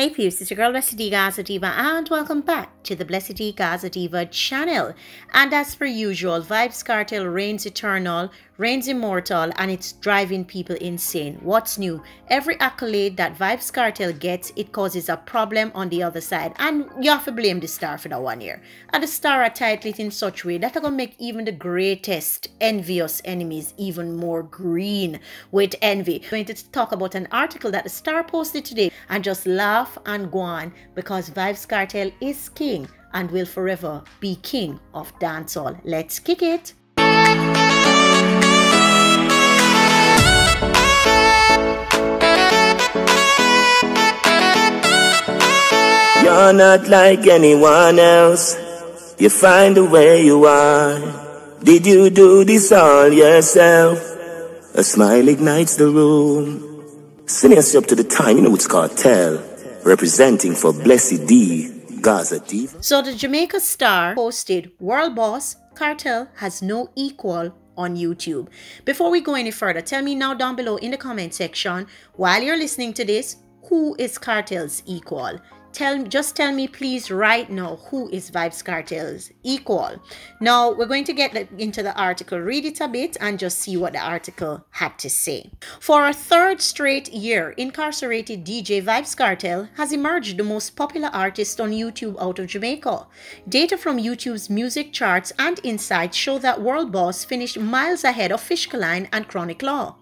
Hey peeps, it's your girl Blessed Gaza Diva and welcome back to the Blessed Gaza Diva channel. And as per usual, Vibes Cartel reigns eternal, reigns immortal, and it's driving people insane. What's new? Every accolade that Vibes Cartel gets, it causes a problem on the other side. And you have to blame the star for that one year. And the star are tight in such way that are gonna make even the greatest envious enemies even more green with envy. I'm going to talk about an article that the star posted today and just laugh off and Guan, because Vibes Cartel is king and will forever be king of dancehall. Let's kick it. You're not like anyone else. You find the way you are. Did you do this all yourself? A smile ignites the room. Send us up to the time, you know it's cartel representing for Blessed D, Gaza Diva. So the Jamaica Star posted World Boss Cartel has no equal on YouTube. Before we go any further, tell me now down below in the comment section while you're listening to this, who is Cartel's equal? tell just tell me please right now who is vibes cartels equal now we're going to get into the article read it a bit and just see what the article had to say for a third straight year incarcerated dj vibes cartel has emerged the most popular artist on youtube out of jamaica data from youtube's music charts and insights show that world boss finished miles ahead of fishkaline and chronic law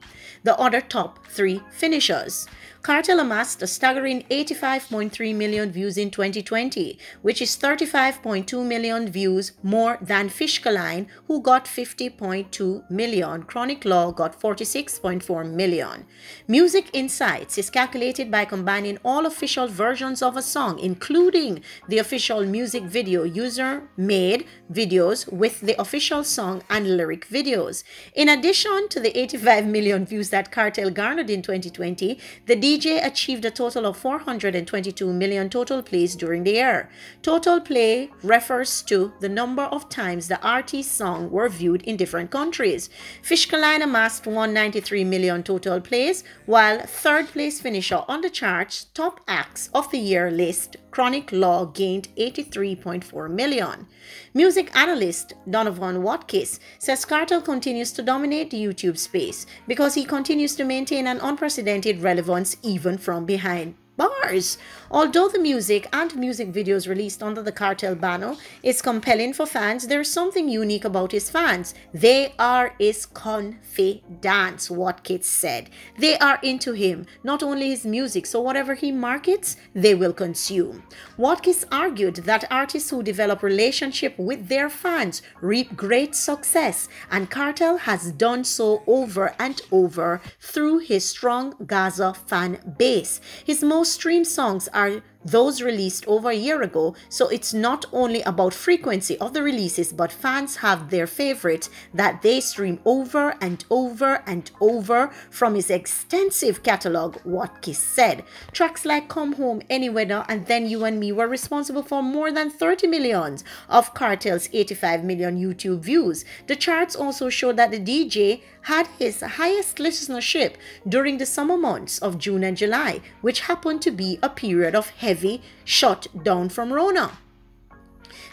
the other top three finishers Cartel amassed a staggering 85.3 million views in 2020, which is 35.2 million views more than Fishkaline, who got 50.2 million. Chronic Law got 46.4 million. Music Insights is calculated by combining all official versions of a song, including the official music video user made videos with the official song and lyric videos. In addition to the 85 million views that Cartel garnered in 2020, the DJ DJ achieved a total of 422 million total plays during the year. Total play refers to the number of times the artist's song were viewed in different countries. Fishkaline amassed 193 million total plays, while third place finisher on the chart's top acts of the year list Chronic law gained 83.4 million. Music analyst Donovan Watkins says Cartel continues to dominate the YouTube space because he continues to maintain an unprecedented relevance even from behind bars. Although the music and music videos released under the cartel banner is compelling for fans, there's something unique about his fans. They are his confidants, Watkins said. They are into him, not only his music, so whatever he markets, they will consume. Watkins argued that artists who develop relationship with their fans reap great success, and Cartel has done so over and over through his strong Gaza fan base. His most stream songs are those released over a year ago, so it's not only about frequency of the releases, but fans have their favorite that they stream over and over and over from his extensive catalog, What Kiss said. Tracks like Come Home, Anywhere" and Then You and Me were responsible for more than 30 million of Cartel's 85 million YouTube views. The charts also show that the DJ had his highest listenership during the summer months of June and July, which happened to be a period of heavy heavy shot down from Rona.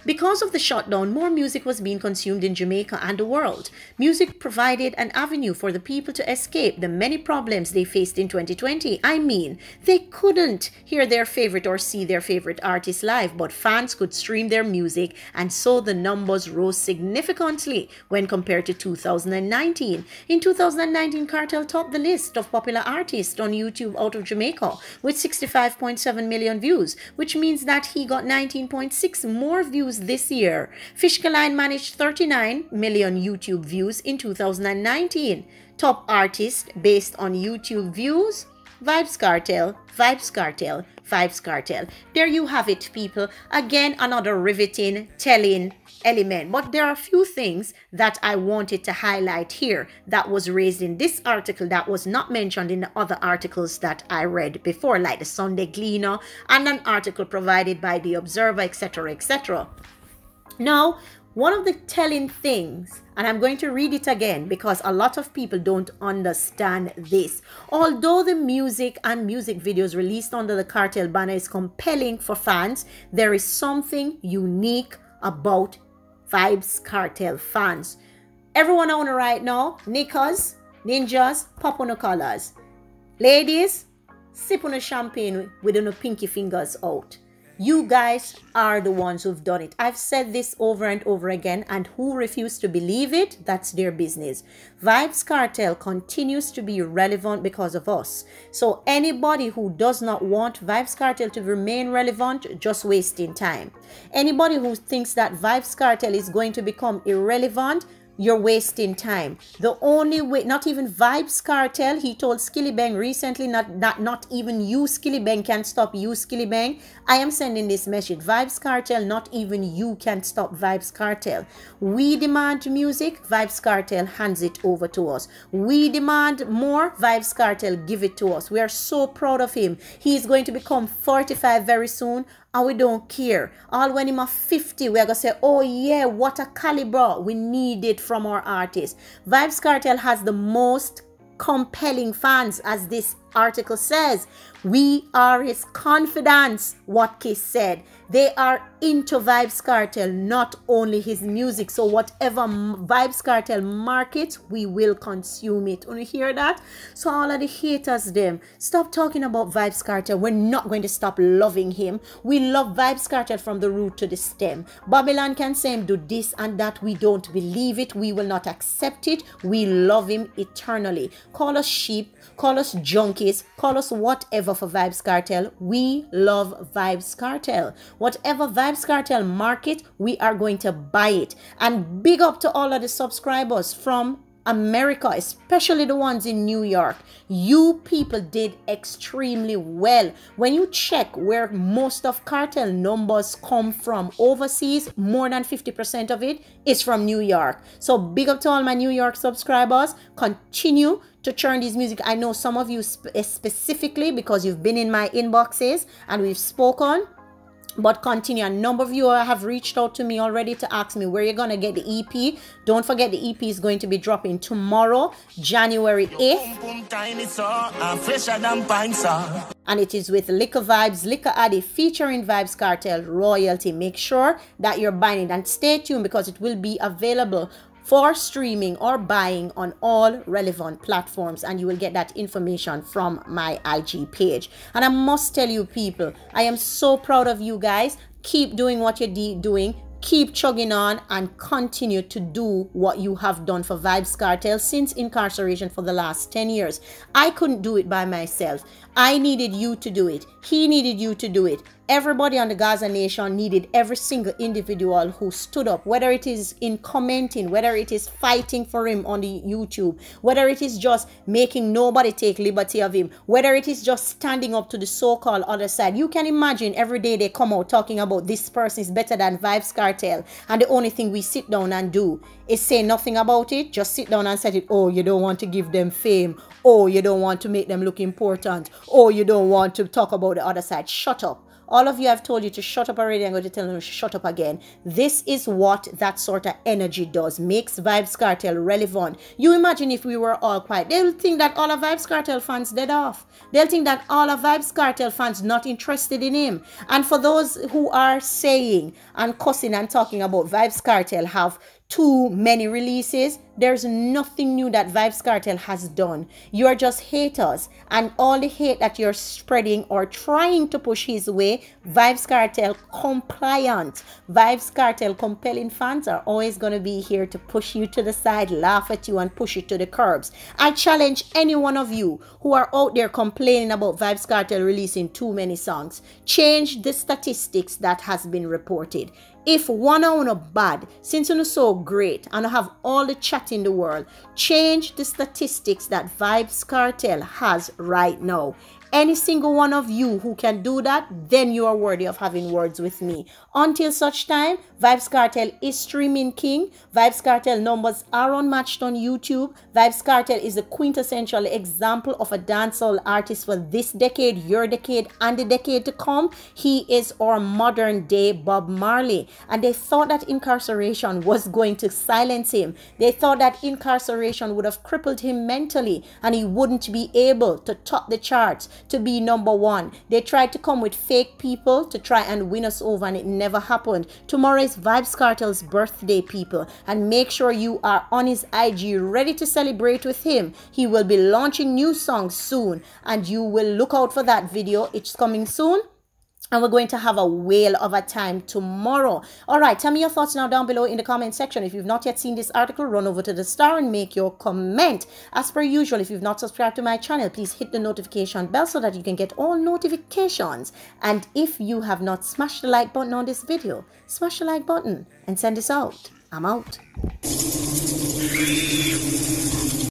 Because of the shutdown, more music was being consumed in Jamaica and the world. Music provided an avenue for the people to escape the many problems they faced in 2020. I mean, they couldn't hear their favorite or see their favorite artist live, but fans could stream their music, and so the numbers rose significantly when compared to 2019. In 2019, Cartel topped the list of popular artists on YouTube out of Jamaica with 65.7 million views, which means that he got 19.6 more views views this year. Fishkaline managed 39 million YouTube views in 2019. Top artist based on YouTube views, Vibes Cartel, Vibes Cartel. Vibes Cartel. There you have it, people. Again, another riveting, telling element. But there are a few things that I wanted to highlight here that was raised in this article that was not mentioned in the other articles that I read before, like the Sunday Gleaner and an article provided by The Observer, etc., etc. Now, one of the telling things, and I'm going to read it again because a lot of people don't understand this. Although the music and music videos released under the cartel banner is compelling for fans, there is something unique about Vibes Cartel fans. Everyone on right now, Nickers, Ninjas, pop on the colors. Ladies, sip on the champagne with the pinky fingers out. You guys are the ones who've done it. I've said this over and over again, and who refuse to believe it, that's their business. Vibes Cartel continues to be relevant because of us. So anybody who does not want Vibes Cartel to remain relevant, just wasting time. Anybody who thinks that Vibes Cartel is going to become irrelevant, you're wasting time. The only way, not even Vibes Cartel, he told Skilly Bang recently, not, not, not even you, Skilly Bang, can stop you, Skilly Bang. I am sending this message. Vibes Cartel, not even you can stop Vibes Cartel. We demand music, Vibes Cartel hands it over to us. We demand more, Vibes Cartel give it to us. We are so proud of him. He is going to become 45 very soon and we don't care. All when him a 50, we are gonna say, oh yeah, what a caliber. We need it from our artists. Vibes Cartel has the most compelling fans as this article says. We are his confidants, Watkins said. They are into Vibes Cartel, not only his music. So whatever Vibes Cartel market, we will consume it. When you hear that? So all of the haters, them, stop talking about Vibes Cartel. We're not going to stop loving him. We love Vibes Cartel from the root to the stem. Babylon can say him do this and that. We don't believe it. We will not accept it. We love him eternally. Call us sheep. Call us junkies case, call us whatever for Vibes Cartel. We love Vibes Cartel. Whatever Vibes Cartel market, we are going to buy it. And big up to all of the subscribers from America, especially the ones in New York, you people did extremely well. When you check where most of cartel numbers come from overseas, more than 50% of it is from New York. So big up to all my New York subscribers. Continue to churn these music. I know some of you sp eh, specifically because you've been in my inboxes and we've spoken but continue a number of you have reached out to me already to ask me where you're gonna get the ep don't forget the ep is going to be dropping tomorrow january 8th and it is with liquor vibes liquor addy featuring vibes cartel royalty make sure that you're buying it and stay tuned because it will be available for streaming or buying on all relevant platforms. And you will get that information from my IG page. And I must tell you, people, I am so proud of you guys. Keep doing what you're doing keep chugging on and continue to do what you have done for Vibes Cartel since incarceration for the last 10 years. I couldn't do it by myself. I needed you to do it. He needed you to do it. Everybody on the Gaza nation needed every single individual who stood up, whether it is in commenting, whether it is fighting for him on the YouTube, whether it is just making nobody take liberty of him, whether it is just standing up to the so-called other side. You can imagine every day they come out talking about this person is better than Vibes Cartel. And the only thing we sit down and do is say nothing about it. Just sit down and say it. Oh, you don't want to give them fame. Oh, you don't want to make them look important oh, you don't want to talk about the other side. Shut up. All of you, I've told you to shut up already. I'm going to tell them to shut up again. This is what that sort of energy does. Makes Vibes Cartel relevant. You imagine if we were all quiet. They'll think that all of Vibes Cartel fans dead off. They'll think that all of Vibes Cartel fans not interested in him. And for those who are saying and cussing and talking about Vibes Cartel have too many releases. There's nothing new that Vibes Cartel has done. You're just haters. And all the hate that you're spreading or trying to push his way, Vibes Cartel compliant. Vibes Cartel compelling fans are always going to be here to push you to the side, laugh at you, and push you to the curbs. I challenge any one of you who are out there complaining about Vibes Cartel releasing too many songs. Change the statistics that has been reported. If one of bad, since you're so great and have all the chat in the world, change the statistics that Vibes Cartel has right now any single one of you who can do that, then you are worthy of having words with me. Until such time, Vibes Cartel is streaming king. Vibes Cartel numbers are unmatched on YouTube. Vibes Cartel is the quintessential example of a dancehall artist for this decade, your decade, and the decade to come. He is our modern day Bob Marley. And they thought that incarceration was going to silence him. They thought that incarceration would have crippled him mentally and he wouldn't be able to top the charts to be number one. They tried to come with fake people to try and win us over, and it never happened. Tomorrow is Vibes Cartel's birthday, people, and make sure you are on his IG ready to celebrate with him. He will be launching new songs soon, and you will look out for that video. It's coming soon and we're going to have a whale of a time tomorrow. All right, tell me your thoughts now down below in the comment section. If you've not yet seen this article, run over to the star and make your comment. As per usual, if you've not subscribed to my channel, please hit the notification bell so that you can get all notifications. And if you have not smashed the like button on this video, smash the like button and send us out. I'm out.